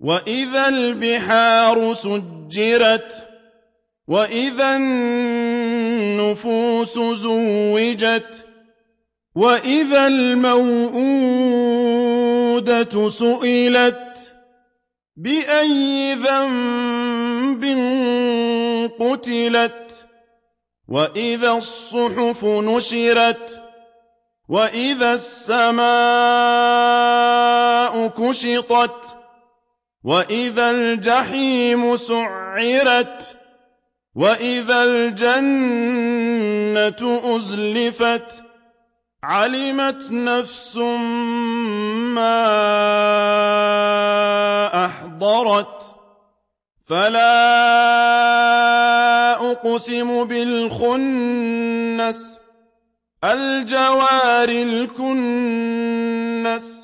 وإذا البحار سجرت وإذا النفوس زوجت وإذا الموءودة سئلت بأي ذنب قتلت وإذا الصحف نشرت وإذا السماء كشطت وإذا الجحيم سعرت وإذا الجنة أزلفت علمت نفس ما أحضرت فلا أقسم بالخنس الجوار الكنس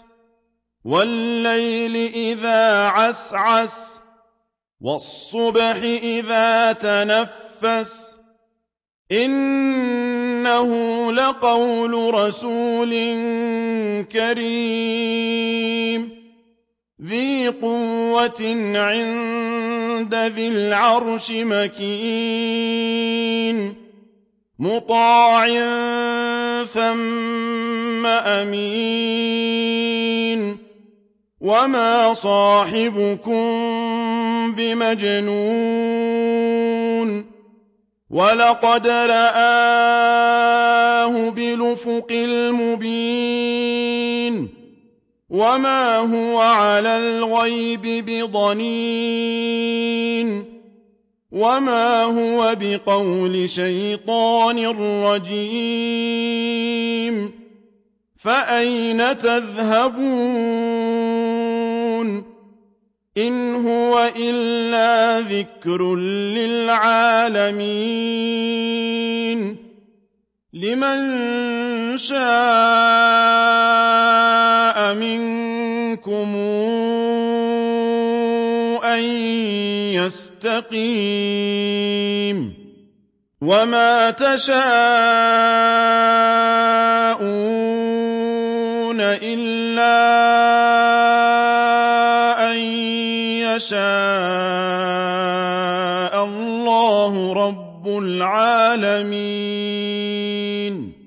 وَاللَّيْلِ إِذَا عَسْعَسَ وَالصُّبْحِ إِذَا تَنَفَّسَ إِنَّهُ لَقَوْلُ رَسُولٍ كَرِيمٍ ذِي قُوَّةٍ عِندَ ذِي الْعَرْشِ مَكِينٍ مُطَاعٍ ثَمَّ أَمِينٍ وما صاحبكم بمجنون ولقد رآه بلفق المبين وما هو على الغيب بضنين وما هو بقول شيطان رجيم فأين تذهبون إِنْ هُوَ إِلَّا ذِكْرٌ لِلْعَالَمِينَ لِمَنْ شَاءَ مِنْكُمْ أَنْ يَسْتَقِيمَ وَمَا تَشَاءُ يَشَاءَ اللَّهُ رَبُّ الْعَالَمِينَ